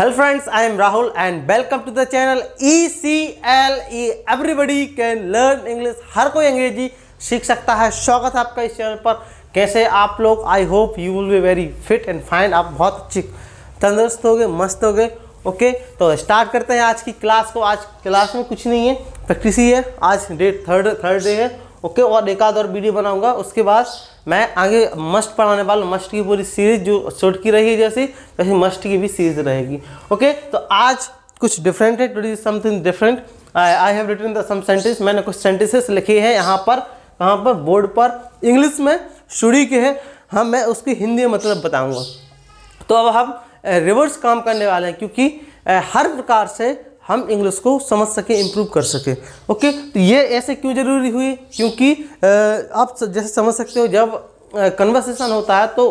hello friends I am Rahul and welcome to the channel E C L E everybody can learn English हर कोई अंग्रेजी सीख सकता है स्वागत है आपका इस चैनल पर कैसे आप लोग I hope you will be very fit and fine आप बहुत अच्छी तंदुरुस्त हो गए मस्त हो गए ओके तो स्टार्ट करते हैं आज की क्लास को आज क्लास में कुछ नहीं है प्रैक्टिस ही है आज डेट थर्ड थर्ड डे है ओके और एक आध और वीडियो बनाऊंगा उसके बाद मैं आगे मस्ट पढ़ाने वाला मस्ट की पूरी सीरीज जो शॉर्ट की रही है जैसी वैसे मस्ट की भी सीरीज रहेगी ओके तो आज कुछ डिफरेंट है to is something different I have written the some sentence मैंने कुछ सेंटेंसेस लिखे हैं यहाँ पर कहाँ पर बोर्ड पर इंग्लिश में शुरू के हैं हम हाँ, मैं उसकी हिंदी मतलब बताऊँगा तो अब हम रिवर्स eh, काम करने वाले हैं क्योंकि eh, हर प्रकार से हम इंग्लिश को समझ सकें इम्प्रूव कर सकें ओके तो ये ऐसे क्यों ज़रूरी हुई क्योंकि आप जैसे समझ सकते हो जब कन्वर्सेशन होता है तो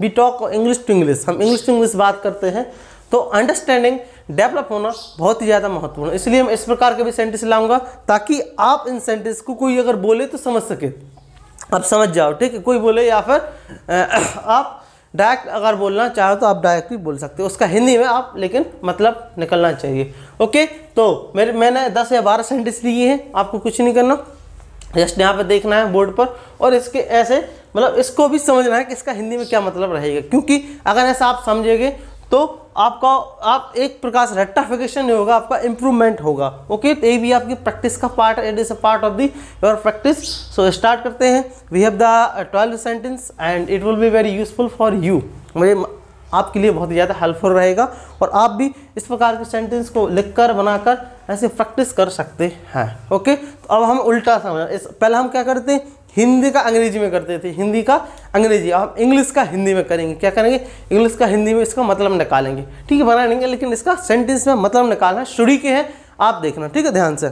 we talk English to English हम इंग्लिश टू इंग्लिश बात करते हैं तो अंडरस्टैंडिंग डेवलप होना बहुत ही ज़्यादा महत्वपूर्ण इसलिए मैं इस प्रकार के भी सेंटेंस लाऊंगा ताकि आप इन सेंटेंस को कोई अगर बोले तो समझ सके आप समझ जाओ ठीक है कोई बोले या फिर आप डायरेक्ट अगर बोलना चाहो तो आप डायरेक्ट भी बोल सकते हो उसका हिंदी में आप लेकिन मतलब निकलना चाहिए ओके तो मेरे मैंने दस या बारह सेंटेंस लिए हैं आपको कुछ नहीं करना जस्ट यहाँ पे देखना है बोर्ड पर और इसके ऐसे मतलब इसको भी समझना है कि इसका हिंदी में क्या मतलब रहेगा क्योंकि अगर ऐसा आप समझेंगे तो आपका आप एक प्रकार से रेक्टाफिकेशन नहीं होगा आपका इम्प्रूवमेंट होगा ओके तो ये भी आपकी प्रैक्टिस का part it is a part of the your practice so start करते हैं we have the twelve sentence and it will be very useful for you मुझे आपके लिए बहुत ही ज़्यादा हेल्पफुल रहेगा और आप भी इस प्रकार के सेंटेंस को लिख कर बनाकर ऐसे प्रैक्टिस कर सकते हैं ओके तो अब हम उल्टा समझ पहले हम क्या करते हैं हिंदी का अंग्रेजी में करते थे हिंदी का अंग्रेजी अब इंग्लिश का हिंदी में करेंगे क्या करेंगे इंग्लिश का हिंदी में इसका मतलब निकालेंगे ठीक है बना लेंगे लेकिन इसका सेंटेंस में मतलब निकालना शुरू के है आप देखना ठीक है ध्यान से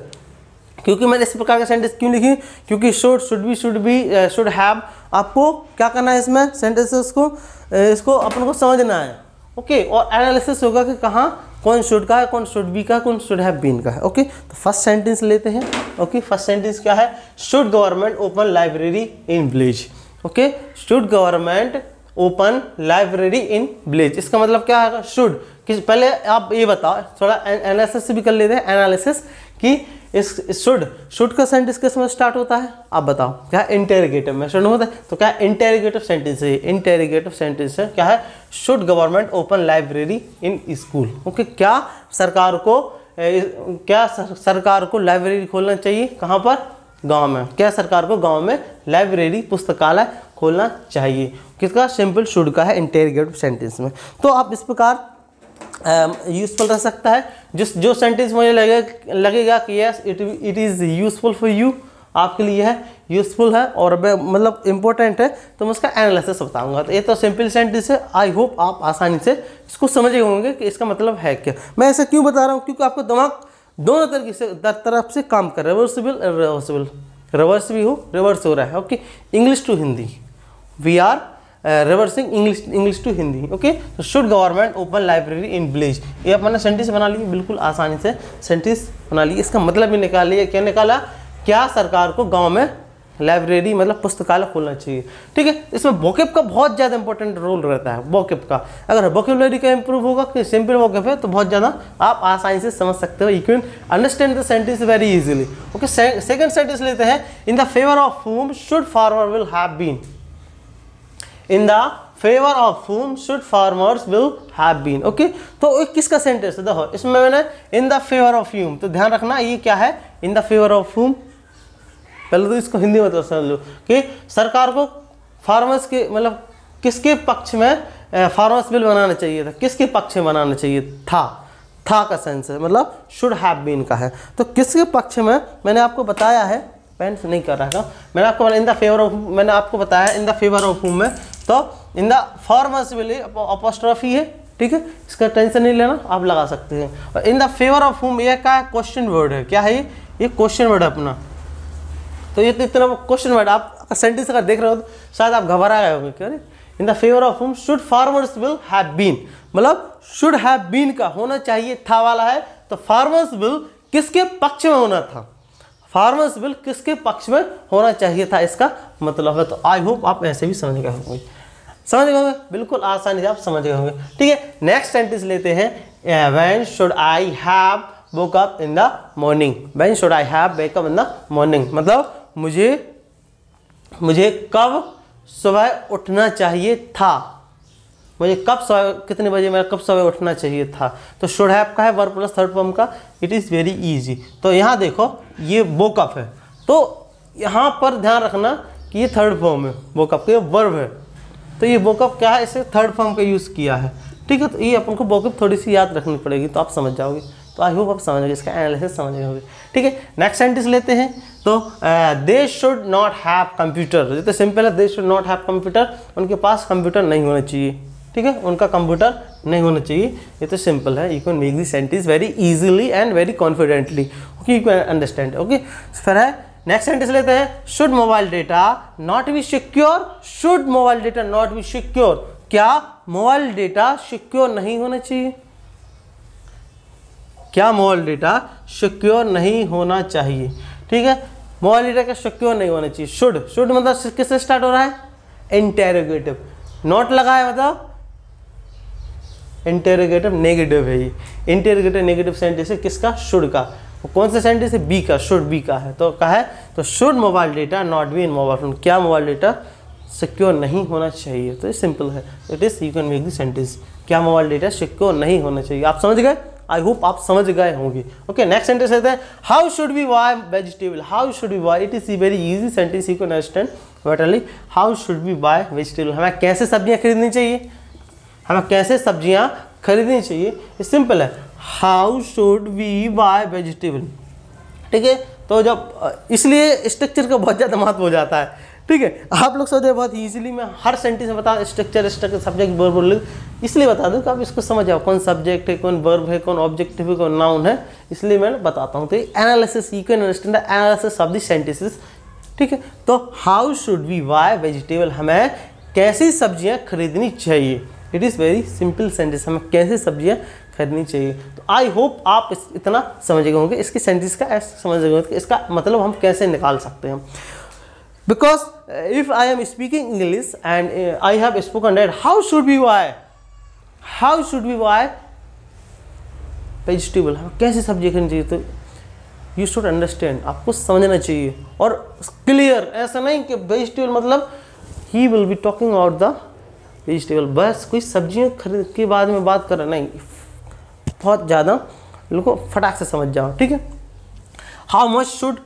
क्योंकि मैंने इस प्रकार का सेंटेंस क्यों लिखी क्योंकि should should be should be should have आपको क्या करना है इसमें सेंटेंसेस को uh, इसको अपन को समझना है ओके और एनालिसिस होगा कि कहाँ कौन शुड का है कौन शुड बी का कौन शुड हैव बीन का है ओके तो फर्स्ट सेंटेंस लेते हैं ओके फर्स्ट सेंटेंस क्या है should government open library in village okay should government open library in village इसका मतलब क्या है शुड किस पहले आप ये बताओ थोड़ा एनालिसिस भी कर लेते हैं एनालिसिस कि इस शुड शुड का सेंटेंस किस में स्टार्ट होता है आप बताओ क्या इंटेरिगेटिव में शुड होता है तो क्या इंटेरिगेटिव सेंटेंस है इंटेरिगेटिव सेंटेंस है क्या है should government open library in school okay क्या सरकार को क्या सरकार को लाइब्रेरी खोलना चाहिए कहाँ पर गांव में क्या सरकार को गांव में लाइब्रेरी पुस्तकालय खोलना चाहिए किसका सिंपल शुड का है इंटेरगेट सेंटेंस में तो आप इस प्रकार यूज़फुल रह सकता है जिस जो सेंटेंस मुझे लगे लगेगा कि yes it it is useful for you आपके लिए है यूज़फुल है और मतलब इम्पोर्टेंट है तो मैं उसका एनालिसिस बताऊंगा तो ये तो सिंपल सेंटेंस है आई होप आप आसानी से इसको समझे होंगे कि इसका मतलब है क्या मैं ऐसा क्यों बता रहा हूँ क्योंकि आपका दिमाग दोनों तरीके से तरफ से काम कर रिवर्सिबल रिवर्सिबल रिवर्स भी हो रिवर्स हो रहा है okay English to Hindi we are reversing English English to Hindi okay should government open library in village ये अपना सेंटेंस बना लिए बिल्कुल आसानी से सेंटेंस बना लिए इसका मतलब भी निकाल लिया क्या निकाला क्या सरकार को गाँव में लाइब्रेरी मतलब पुस्तकालय खोलना चाहिए ठीक है इसमें वोकेब का बहुत ज़्यादा इंपॉर्टेंट रोल रहता है वोकेब का अगर वोकेबलरी का इंप्रूव होगा कि सिंपल वॉकेप है तो बहुत ज़्यादा आप आसानी से समझ सकते हो you can understand the sentence very easily okay second sentence लेते हैं in the favour of whom should farmer will have been in the favour of whom should farmers will have been okay तो एक किसका sentence है देखो इसमें मैंने in the favour of whom तो ध्यान रखना ये क्या है in the favour of whom पहले तो इसको हिंदी मतलब तो समझ लो कि सरकार को फार्मर्स के मतलब किसके पक्ष में फार्मर्स बिल बनाना चाहिए था किसके पक्ष में बनाना चाहिए था था का सेंस है मतलब शुड हैव बीन का है तो किसके पक्ष में मैंने आपको बताया है पेंट नहीं कर रहा था मैंने आपको इन द फेवर ऑफ मैंने आपको बताया in the favour of whom में तो इन द फॉर्मर्स में अपोस्ट्रॉफी है ठीक है इसका टेंशन नहीं लेना आप लगा सकते हैं और in the favour of whom यह क्या क्वेश्चन वर्ड है क्या है ये क्वेश्चन वर्ड है अपना तो ये तो इतना क्वेश्चन वर्ड आप सेंटेंस अगर देख रहे हो तो शायद आप घबरा गए होंगे क्या in the favour of whom should farmers will have been मतलब शुड हैव बीन का होना चाहिए था वाला है तो फार्मर्स विल किसके पक्ष में होना था फार्मर्स बिल किसके पक्ष में होना चाहिए था इसका मतलब है तो आई होप आप ऐसे भी समझ गए होंगे समझ गए होंगे बिल्कुल आसानी से आप समझ गए होंगे ठीक है नेक्स्ट सेंटेंस लेते हैं when should I have book up in the morning when should I have bake up in the morning मतलब मुझे मुझे कब सुबह उठना चाहिए था मुझे कब सुबह कितने बजे मेरा कब सुबह उठना चाहिए था तो शुड हैव का है वर्ब प्लस थर्ड फॉर्म का इट इज़ वेरी इजी तो यहाँ देखो ये बुकअप है तो यहाँ पर ध्यान रखना कि ये थर्ड फॉर्म है बुकअप के वर्ब है तो ये वोकअप क्या है इसे थर्ड फॉर्म का यूज़ किया है ठीक है तो ये अपन को वोकअप थोड़ी सी याद रखनी पड़ेगी तो आप समझ जाओगे तो आई होप आप समझोगे इसका एनालिसिस समझ गए ठीक है नेक्स्ट सेंटेंस लेते हैं तो they should not have computer तो सिंपल है they should not have computer उनके पास कंप्यूटर नहीं होना चाहिए ठीक है उनका कंप्यूटर नहीं होना चाहिए ये तो सिंपल है you can make this sentence very easily and very confidently okay you can understand okay फिर है नेक्स्ट सेंटेंस लेते हैं should mobile data not be secure should mobile data not be secure क्या मोबाइल डेटा सिक्योर नहीं होना चाहिए क्या mobile data secure नहीं होना चाहिए ठीक है मोबाइल डेटा का सिक्योर नहीं होना चाहिए शुड शुड मतलब किससे स्टार्ट हो रहा है इंटेरोगेटिव नॉट लगा है मतलब इंटेरोगेटिव नेगेटिव है ये इंटेरोगेटिव नेगेटिव सेंटेंस है किसका शुड का वो कौन सा सेंटेंस है बी का शुड बी का है तो कहा है तो should mobile data not be in mobile phone क्या मोबाइल डेटा सिक्योर नहीं होना चाहिए तो सिंपल है it is you can make the sentence क्या मोबाइल डेटा सिक्योर नहीं होना चाहिए आप समझ गए आई होप आप समझ गए होंगे ओके नेक्स्ट सेंटेंस रहते हैं how should be why vegetable how should be why it is a very easy sentence you can understand verbally how should be why vegetable हमें कैसे सब्जियाँ खरीदनी चाहिए हमें कैसे सब्जियाँ खरीदनी चाहिए ये सिंपल है how should we buy vegetable ठीक है तो जब इसलिए स्ट्रक्चर का बहुत ज़्यादा महत्व हो जाता है ठीक है आप लोग सोचते बहुत ईजिली मैं हर सेंटेंस में बता स्ट्रक्चर स्ट्रक्चर सब्जेक्ट वर्ब बोल इसलिए बता दूँ कि आप इसको समझ जाओ कौन सब्जेक्ट है कौन वर्ब है कौन ऑब्जेक्टिव है कौन नाउन है इसलिए मैं बताता हूँ तो analysis you can understand the analysis of the sentences ठीक है तो how should we why vegetable हमें कैसी सब्जियाँ खरीदनी चाहिए it is very simple sentence हमें कैसी सब्जियाँ खरीदनी चाहिए तो आई होप आप इस इतना समझ गए होंगे इसकी सेंटेंस का समझ गए होंगे इसका मतलब हम कैसे निकाल सकते हैं because if I am speaking English and I have spoken that how should be should we why how should vegetable हाँ सब्जी खरीदनी चाहिए तो यू शुड अंडरस्टैंड आपको समझना चाहिए और क्लियर ऐसा नहीं कि वेजिटेबल मतलब he will be talking about the vegetable बस कोई सब्जियाँ खरीद के बाद में बात कर रहा नहीं बहुत ज़्यादा लोगों फटाक से समझ जाओ ठीक है how much should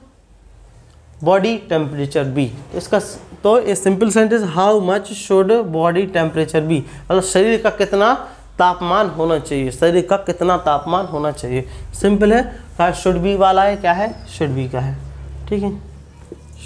body temperature be इसका तो ये simple sentence how much should body temperature be मतलब शरीर का कितना तापमान होना चाहिए शरीर का कितना तापमान होना चाहिए सिंपल है शुड बी वाला है क्या है शुड बी का है ठीक है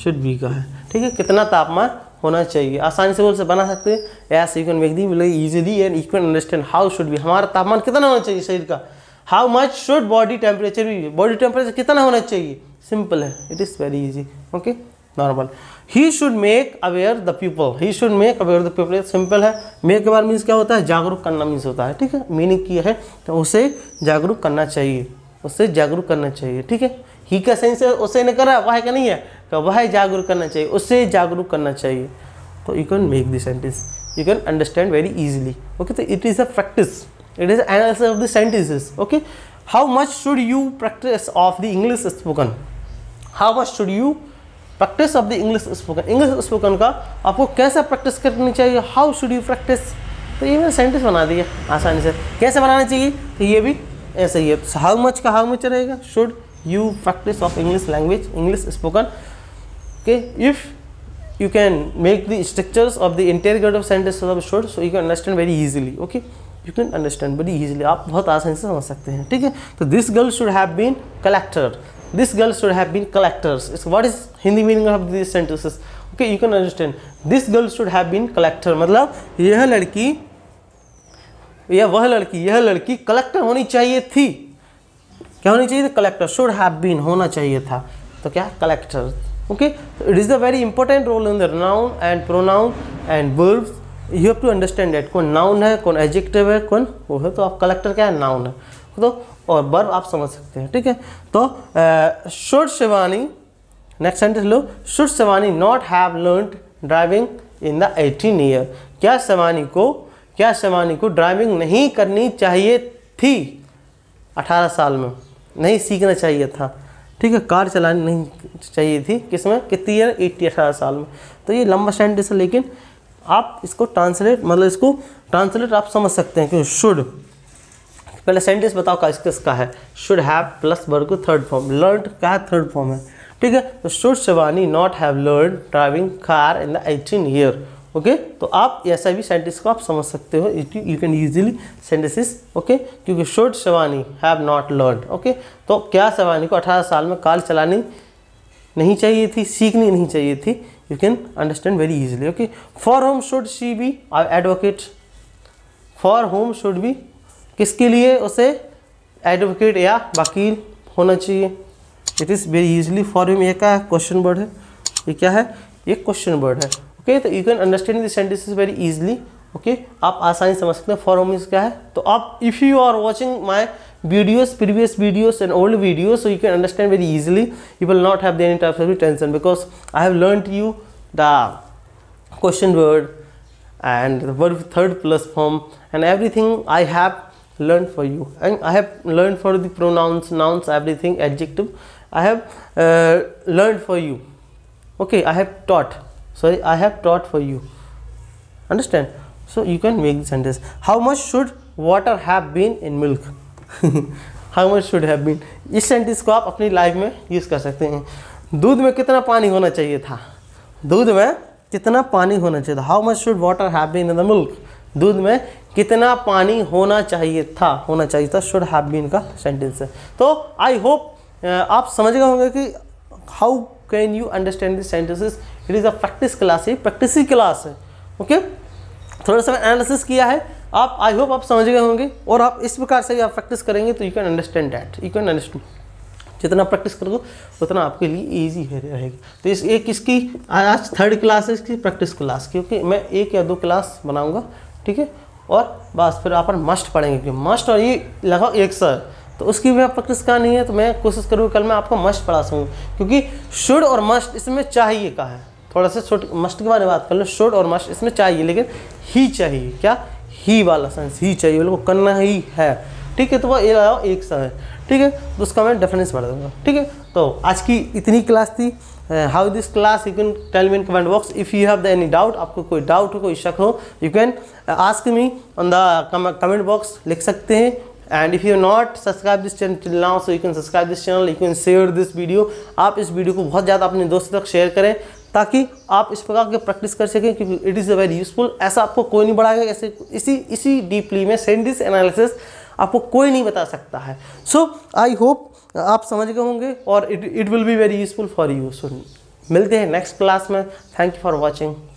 शुड बी का है ठीक है कितना तापमान होना चाहिए आसानी से बोल से बना सकते हैं as you can make the will easily and you can understand how should be हमारा तापमान कितना होना चाहिए शरीर का how much should body temperature be body temperature कितना होना चाहिए सिंपल है it is very easy okay normal he should make aware the people he should make aware the people simple है मेक के अवेयर मीन्स क्या होता है जागरूक करना मीन्स होता है ठीक है मीनिंग किया है तो उसे जागरूक करना चाहिए उससे जागरूक करना चाहिए ठीक है ही का सेंस नहीं कर रहा है वह क्या नहीं है का तो वह जागरूक करना चाहिए उससे जागरूक करना चाहिए तो you can make this sentence you can understand very easily okay तो it is a practice it is analysis of the sentence okay how much should you practice of the English spoken how much should you practice of the English spoken English spoken का आपको कैसे practice करनी चाहिए how should you practice तो ये मैंने sentence बना दिया आसानी से कैसे बनाना चाहिए तो ये भी ऐसा ही है हाउ मच का हाउ मच रहेगा should you practice of English language English spoken okay if you can make the structures of the entire grid of sentences absurd so you can understand very easily okay you can understand बड़ी easily आप बहुत आसानी से समझ सकते हैं ठीक है तो this girl should have been collector this girl should have been collectors what is Hindi meaning of this sentences okay you can understand this girl should have been collector मतलब यह लड़की यह वह लड़की यह लड़की कलेक्टर होनी चाहिए थी क्या होनी चाहिए थी कलेक्टर शुड हैव बीन होना चाहिए था तो क्या collector okay it is a very important role in the noun and pronoun and verbs you have to understand that कौन नाउन है कौन एजेक्टिव है कौन वो है तो आप कलेक्टर क्या है नाउन है तो और बर्ब आप समझ सकते हैं ठीक है तो शुड शिवानी नेक्स्ट सेंटेंस लो should Shivani not have learn driving in the eighteen year क्या शिवानी को क्या शिवानी को ड्राइविंग नहीं करनी चाहिए थी अठारह साल में नहीं सीखना चाहिए था ठीक है कार चलानी नहीं चाहिए थी किसमें कितनी ईयर एट्टी अठारह साल में तो ये लंबा सेंटेंस है लेकिन आप इसको ट्रांसलेट मतलब इसको ट्रांसलेट आप समझ सकते हैं कि शुड पहले सेंटेंस बताओ का इसके का है should have plus verb third form learn का है थर्ड फॉर्म है ठीक है तो should Shivani not have learn driving car in the eighteen year okay तो आप ऐसा भी सेंटेंस को आप समझ सकते हो you can easily sentences okay क्योंकि should Shivani have not learn okay तो क्या शवानी को 18 साल में कार चलानी नहीं चाहिए थी सीखनी नहीं चाहिए थी you can understand very easily okay for whom should she be advocate for whom should be किसके लिए उसे एडवोकेट या वकील होना चाहिए it is very easily for whom ये क्या है क्वेश्चन वर्ड है ये क्या है ये क्वेश्चन वर्ड है ओके तो you can understand this sentences very easily okay आप आसानी समझ सकते हैं फॉर होमीज क्या है तो आप if you are watching my videos previous videos and old videos so you can understand very easily you will not have any type of tension because i have learnt you the question word and the verb third plus form and everything i have learned for you and i have learned for the pronouns nouns everything adjective i have uh, learned for you okay i have taught sorry i have taught for you understand so you can make the sentence how much should water have been in milk how much should have been इस sentence को आप अपनी life में use कर सकते हैं दूध में कितना पानी होना चाहिए था दूध में कितना पानी होना चाहिए था how much should water have been in the milk दूध में कितना पानी होना चाहिए था होना चाहिए था शुड हैव बीन का सेंटेंस है तो आई होप आप समझ गए होंगे कि how can you understand this sentences it is a practice class है प्रैक्टिस ही क्लास है ओके थोड़ा सा एनालिसिस किया है आप आई होप आप समझ गए होंगे और आप इस प्रकार से आप प्रैक्टिस करेंगे तो you can understand that you can understand जितना प्रैक्टिस करोगे उतना आपके लिए ईजी है रहेगी तो इस एक इसकी आज थर्ड क्लास है इसकी प्रैक्टिस क्लास की ओके मैं एक या दो क्लास बनाऊंगा ठीक है और बस फिर आप मस्ट पढ़ेंगे क्योंकि मस्ट और ये लगभग एक सर तो उसकी भी आप प्रैक्टिस कहा नहीं है तो मैं कोशिश करूँगी कल मैं आपको मस्ट पढ़ा सकूँ क्योंकि शुड और मस्ट इसमें चाहिए का है थोड़ा सा छोट मस्ट के बारे में बात कर लो शोट और मस्ट इसमें चाहिए लेकिन ही चाहिए क्या ही वाला सेंस ही चाहिए वो करना ही है ठीक है तो वह ये लगाओ एक सा है ठीक है तो उसका मैं डेफिनेस बढ़ दूंगा ठीक है तो आज की इतनी क्लास थी how this class you can tell me in comment box if you have the any doubt आपको कोई डाउट हो कोई शक हो you can ask me on the comment box लिख सकते हैं and if you not subscribe this channel till now so you can subscribe this channel you can share this video आप इस वीडियो को बहुत ज़्यादा अपने दोस्तों तक शेयर करें ताकि आप इस प्रकार की प्रैक्टिस कर सकें क्योंकि it is a very useful ऐसा आपको कोई नहीं बढ़ाएगा ऐसे इसी इसी डीपली में सेंडिस एनालिसिस आपको कोई नहीं बता सकता है सो आई होप आप समझ गए होंगे और it it will be very useful for you so मिलते हैं नेक्स्ट क्लास में थैंक यू फॉर वॉचिंग